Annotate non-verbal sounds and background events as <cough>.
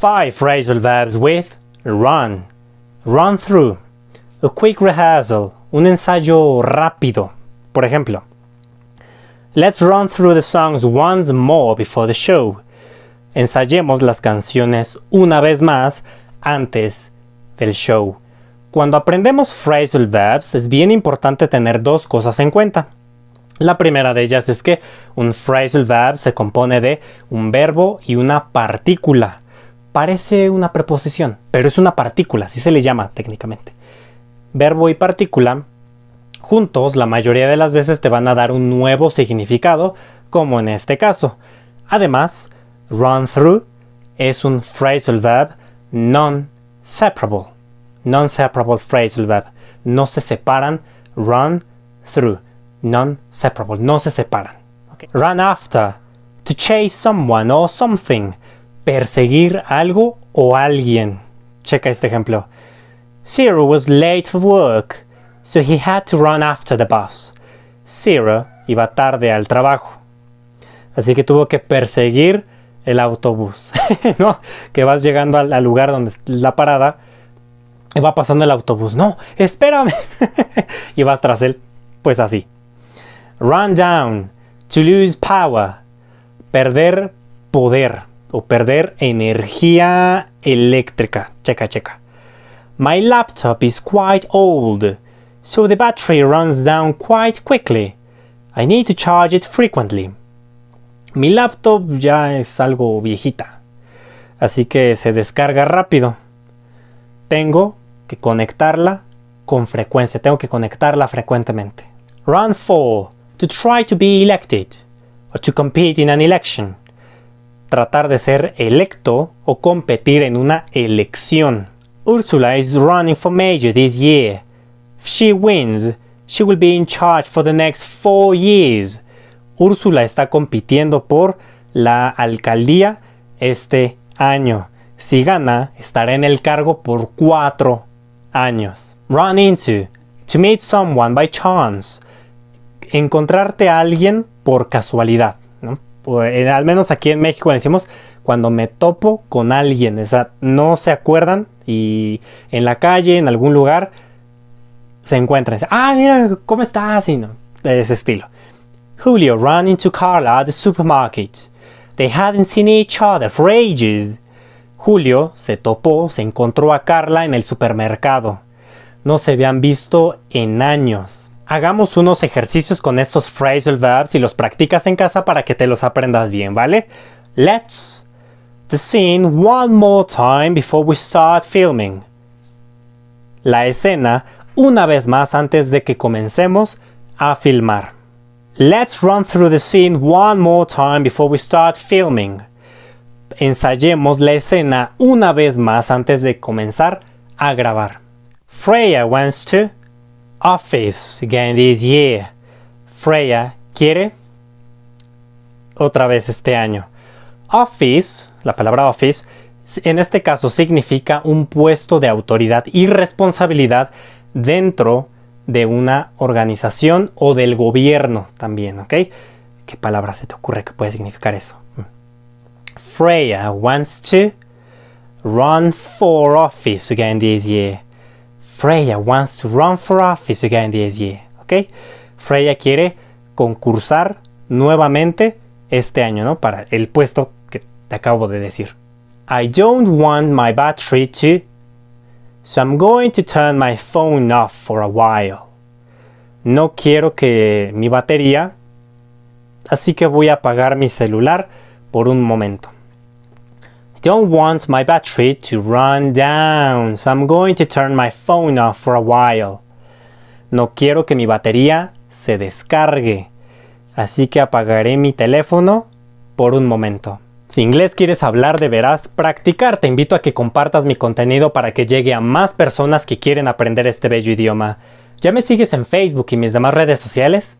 five phrasal verbs with run, run through, a quick rehearsal, un ensayo rápido. Por ejemplo, let's run through the songs once more before the show. Ensayemos las canciones una vez más antes del show. Cuando aprendemos phrasal verbs es bien importante tener dos cosas en cuenta. La primera de ellas es que un phrasal verb se compone de un verbo y una partícula parece una preposición, pero es una partícula, así se le llama técnicamente. Verbo y partícula juntos la mayoría de las veces te van a dar un nuevo significado, como en este caso. Además, run through es un phrasal verb non-separable. Non-separable phrasal verb. No se separan. Run through. Non-separable. No se separan. Run after. To chase someone or something perseguir algo o alguien. Checa este ejemplo. Zero was late for work, so he had to run after the bus. Sarah iba tarde al trabajo, así que tuvo que perseguir el autobús, <laughs> ¿no? Que vas llegando al, lugar donde es la parada y va pasando el autobús. No, espérame. <laughs> y vas tras él, pues así. Run down, to lose power, perder poder o perder energía eléctrica. Checa, checa. My laptop is quite old, so the battery runs down quite quickly. I need to charge it frequently. Mi laptop ya es algo viejita, así que se descarga rápido. Tengo que conectarla con frecuencia, tengo que conectarla frecuentemente. Run for to try to be elected or to compete in an election tratar de ser electo o competir en una elección. Ursula is running for mayor this year. If she wins, she will be in charge for the next four years. Ursula está compitiendo por la alcaldía este año. Si gana, estará en el cargo por cuatro años. Run into. To meet someone by chance. Encontrarte a alguien por casualidad. ¿no? Pues, al menos aquí en México le decimos, cuando me topo con alguien, no se acuerdan y en la calle, en algún lugar, se encuentran. ah, mira, ¿cómo estás? Y no, de ese estilo. Julio ran into Carla at the supermarket. They hadn't seen each other for ages. Julio se topó, se encontró a Carla en el supermercado. No se habían visto en años. Hagamos unos ejercicios con estos phrasal verbs y los practicas en casa para que te los aprendas bien, ¿vale? Let's the scene one more time before we start filming. La escena una vez más antes de que comencemos a filmar. Let's run through the scene one more time before we start filming. Ensayemos la escena una vez más antes de comenzar a grabar. Freya wants to office again this year. Freya quiere otra vez este año. Office, la palabra office, en este caso significa un puesto de autoridad y responsabilidad dentro de una organización o del gobierno también, ¿ok? ¿Qué palabra se te ocurre que puede significar eso? Mm. Freya wants to run for office again this year. Freya wants to run for office again this year. ¿Ok? Freya quiere concursar nuevamente este año, ¿no? Para el puesto que te acabo de decir. I don't want my battery to, so I'm going to turn my phone off for a while. No quiero que mi batería, así que voy a apagar mi celular por un momento don't want my battery to run down, so I'm going to turn my phone off for a while. No quiero que mi batería se descargue, así que apagaré mi teléfono por un momento. Si inglés quieres hablar deberás practicar. Te invito a que compartas mi contenido para que llegue a más personas que quieren aprender este bello idioma. ¿Ya me sigues en Facebook y mis demás redes sociales?